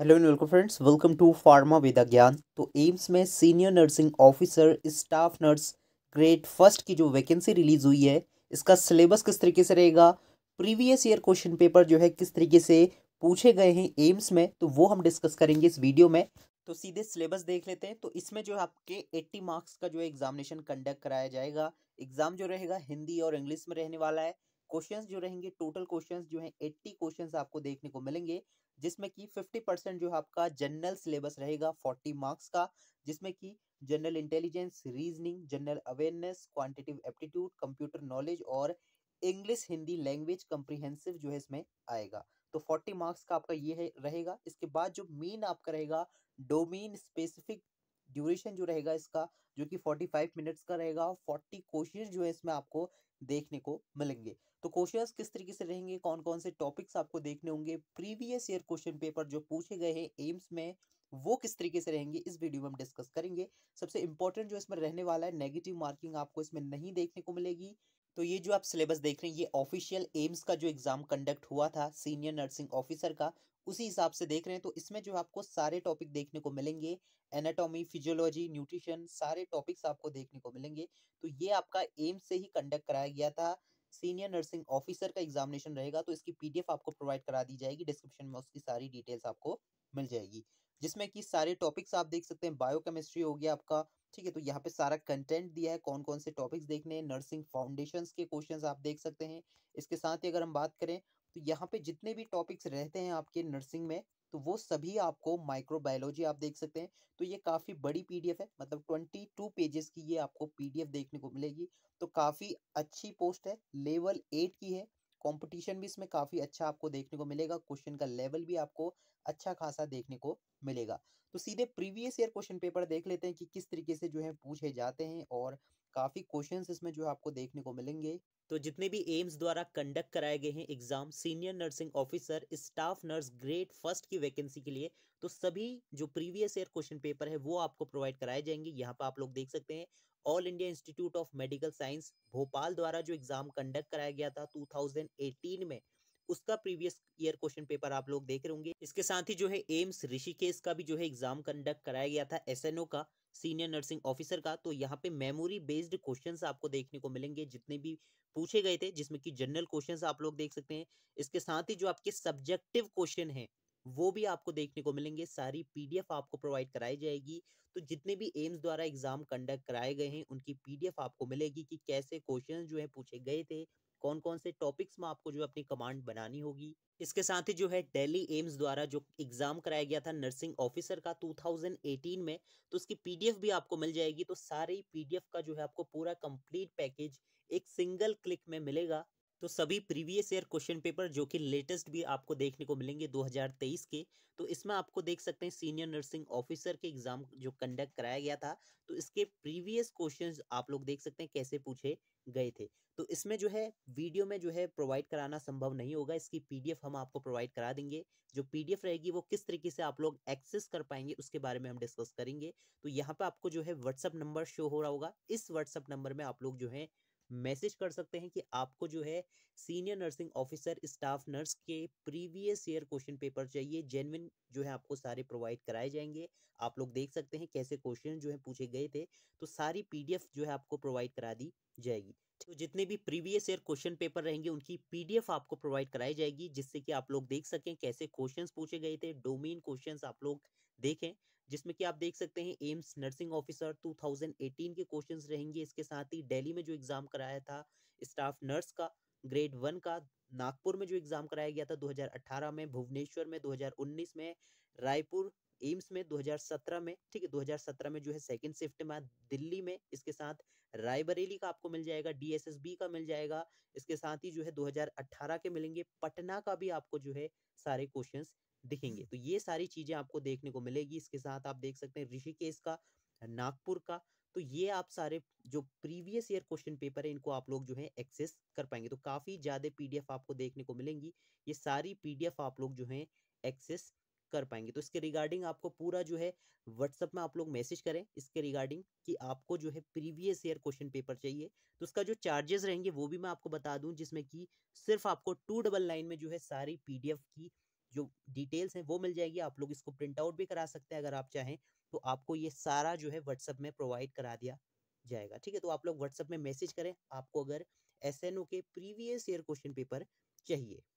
hello and welcome friends welcome to pharma Veda Gyan तो एम्स में senior nursing officer staff nurse grade first की जो vacancy release हुई है इसका सिलेबस किस तरीके से रहेगा प्रीवियस ईयर क्वेश्चन पेपर जो है किस तरीके से पूछे गए हैं एम्स में तो वो हम डिस्कस करेंगे इस वीडियो में तो सीधे सिलेबस देख लेते हैं तो इसमें जो है आपके एट्टी मार्क्स का जो है एग्जामिनेशन कंडक्ट कराया जाएगा एग्जाम जो रहेगा हिंदी और इंग्लिश में रहने वाला है क्वेश्चंस जो रहेंगे टोटल क्वेश्चंस जो हैं एट्टी क्वेश्चंस आपको देखने को मिलेंगे जिसमें कि 50 परसेंट जो है आपका जनरल सिलेबस रहेगा 40 मार्क्स का जिसमें कि general intelligence reasoning general awareness quantitative aptitude computer knowledge और इंग्लिश हिंदी लैंग्वेज कंप्रीहेंसिव जो है इसमें आएगा तो 40 मार्क्स का आपका ये है रहेगा इसके बाद जो मेन आपका रहेगा डोमेन स्पेसिफिक ड्यूरेशन जो रहेगा इसका जो कि 45 मिनट्स का रहेगा और 40 क्वेश्चन जो है इसमें आपको देखने को मिलेंगे तो क्वेश्चंस किस तरीके से रहेंगे कौन कौन से टॉपिक्स आपको देखने होंगे प्रीवियस ईयर क्वेश्चन पेपर जो पूछे गए हैं एम्स में वो किस तरीके से रहेंगे इस वीडियो में हम डिस्कस करेंगे सबसे इंपॉर्टेंट जो इसमें रहने वाला है नेगेटिव मार्किंग आपको इसमें नहीं देखने को मिलेगी तो ये जो आप सिलेबस देख रहे हैं ये ऑफिशियल एम्स का जो एग्ज़ाम कंडक्ट हुआ था सीनियर नर्सिंग ऑफिसर का उसी हिसाब से देख रहे हैं तो इसमें जो आपको सारे टॉपिक देखने को मिलेंगे एनाटॉमी फिजियोलॉजी न्यूट्रिशन सारे टॉपिक्स आपको देखने को मिलेंगे तो ये आपका एम से ही कंडक्ट कराया गया था सीनियर नर्सिंग ऑफिसर का एग्जामिनेशन रहेगा तो इसकी पीडीएफ आपको प्रोवाइड करा दी जाएगी डिस्क्रिप्शन में उसकी सारी डिटेल्स आपको मिल जाएगी जिसमें कि सारे टॉपिक्स आप देख सकते हैं बायोकेमिस्ट्री हो गया आपका ठीक है तो यहाँ पे सारा कंटेंट दिया है कौन कौन से टॉपिक्स देखने हैं नर्सिंग फाउंडेशंस के क्वेश्चंस आप देख सकते हैं इसके साथ ही अगर हम बात करें तो यहाँ पे जितने भी टॉपिक्स रहते हैं आपके नर्सिंग में तो वो सभी आपको माइक्रोबायोलॉजी आप देख सकते हैं तो ये काफ़ी बड़ी पीडीएफ है मतलब ट्वेंटी टू पेजेस की ये आपको पीडीएफ देखने को मिलेगी तो काफ़ी अच्छी पोस्ट है लेवल एट की है कंपटीशन भी इसमें काफ़ी अच्छा आपको देखने को मिलेगा क्वेश्चन का लेवल भी आपको अच्छा खासा देखने को मिलेगा तो सीधे प्रीवियस ईयर क्वेश्चन पेपर देख लेते हैं कि किस तरीके से जो है पूछे जाते हैं और काफ़ी क्वेश्चन इसमें जो है आपको देखने को मिलेंगे तो जितने भी एम्स द्वारा कंडक्ट कराए गए हैं exam senior nursing officer staff nurse grade first की वैकेंसी के लिए तो सभी जो प्रीवियस ईयर क्वेश्चन पेपर है वो आपको प्रोवाइड कराए जाएंगे यहाँ पर आप लोग देख सकते हैं all India institute of medical science Bhopal द्वारा जो एग्जाम कंडक्ट कराया गया था टू में उसका प्रीवियस ईयर क्वेश्चन पेपर आप लोग देख रहे होंगे इसके साथ ही जो है एम्स ऋषिकेश का भी जो है एग्जाम कंडक्ट कराया गया था एसएनओ का सीनियर नर्सिंग ऑफिसर का तो यहाँ पे मेमोरी बेस्ड क्वेश्चंस आपको देखने को मिलेंगे जितने भी पूछे गए थे जिसमें कि जनरल क्वेश्चंस आप लोग देख सकते हैं इसके साथ ही जो आपके सब्जेक्टिव क्वेश्चन हैं वो भी आपको देखने को मिलेंगे सारी पीडीएफ आपको प्रोवाइड कराई जाएगी तो जितने भी एम्स द्वारा एग्जाम कंडक्ट कराए गए हैं उनकी पीडीएफ आपको मिलेगी कि कैसे क्वेश्चन जो है पूछे गए थे कौन कौन से टॉपिक्स में आपको जो अपनी कमांड बनानी होगी इसके साथ ही जो है दिल्ली एम्स द्वारा जो एग्जाम कराया गया था नर्सिंग ऑफिसर का 2018 में तो उसकी पीडीएफ भी आपको मिल जाएगी तो सारी पीडीएफ का जो है आपको पूरा कंप्लीट पैकेज एक सिंगल क्लिक में मिलेगा तो सभी प्रीवियस ईयर क्वेश्चन पेपर जो कि लेटेस्ट भी आपको देखने को मिलेंगे 2023 के तो इसमें आपको देख सकते हैं सीनियर नर्सिंग ऑफिसर के एग्जाम जो कंडक्ट कराया गया था तो इसके प्रीवियस क्वेश्चन आप लोग देख सकते हैं कैसे पूछे गए थे तो इसमें जो है वीडियो में जो है प्रोवाइड कराना संभव नहीं होगा इसकी पीडीएफ हम आपको प्रोवाइड करा देंगे जो पीडीएफ रहेगी वो किस तरीके से आप लोग एक्सेस कर पाएंगे उसके बारे में हम डिस्कस करेंगे तो यहाँ पे आपको जो है व्हाट्सअप नंबर शो हो रहा होगा इस व्हाट्सअप नंबर में आप लोग जो है मैसेज कर सकते हैं कि आपको जो है senior nursing officer staff nurse के प्रीवियस ईयर क्वेश्चन पेपर चाहिए जेनविन जो है आपको सारे प्रोवाइड कराए जाएंगे आप लोग देख सकते हैं कैसे क्वेश्चन जो है पूछे गए थे तो सारी पीडीएफ जो है आपको प्रोवाइड करा दी जाएगी तो जितने भी प्रीवियस ईयर क्वेश्चन पेपर रहेंगे उनकी पीडीएफ आपको प्रोवाइड कराई जाएगी जिससे कि आप लोग देख सकें कैसे क्वेश्चंस पूछे गए थे डोमेन क्वेश्चंस आप लोग देखें जिसमें कि आप देख सकते हैं एम्स नर्सिंग ऑफिसर 2018 के क्वेश्चंस रहेंगे इसके साथ ही दिल्ली में जो एग्जाम कराया था स्टाफ नर्स का ग्रेड वन का नागपुर में जो एग्जाम कराया गया था 2018 में भुवनेश्वर में 2019 में रायपुर एम्स में 2017 में ठीक है 2017 में जो है सेकंड शिफ्ट में दिल्ली में इसके साथ रायबरेली का आपको मिल जाएगा डीएसएसबी का मिल जाएगा इसके साथ ही जो है 2018 के मिलेंगे पटना का भी आपको जो है सारे क्वेश्चंस दिखेंगे तो ये सारी चीजें आपको देखने को मिलेगी इसके साथ आप देख सकते हैं ऋषिकेश का नागपुर का तो ये आप सारे जो प्रीवियस ईयर क्वेश्चन पेपर है इनको आप लोग जो है एक्सेस कर पाएंगे तो काफ़ी ज़्यादा पीडीएफ आपको देखने को मिलेंगी ये सारी पीडीएफ आप लोग जो है एक्सेस कर पाएंगे तो इसके रिगार्डिंग आपको पूरा जो है व्हाट्सएप में आप लोग मैसेज करें इसके रिगार्डिंग कि आपको जो है प्रीवियस ईयर क्वेश्चन पेपर चाहिए तो उसका जो चार्जेस रहेंगे वो भी मैं आपको बता दूं जिसमें कि सिर्फ आपको टू डबल लाइन में जो है सारी पीडीएफ की जो डिटेल्स हैं वो मिल जाएगी आप लोग इसको प्रिंट आउट भी करा सकते हैं अगर आप चाहें तो आपको ये सारा जो है व्हाट्सअप में प्रोवाइड करा दिया जाएगा ठीक है तो आप लोग व्हाट्सएप में मैसेज करें आपको अगर एस के प्रीवियस ईयर क्वेश्चन पेपर चाहिए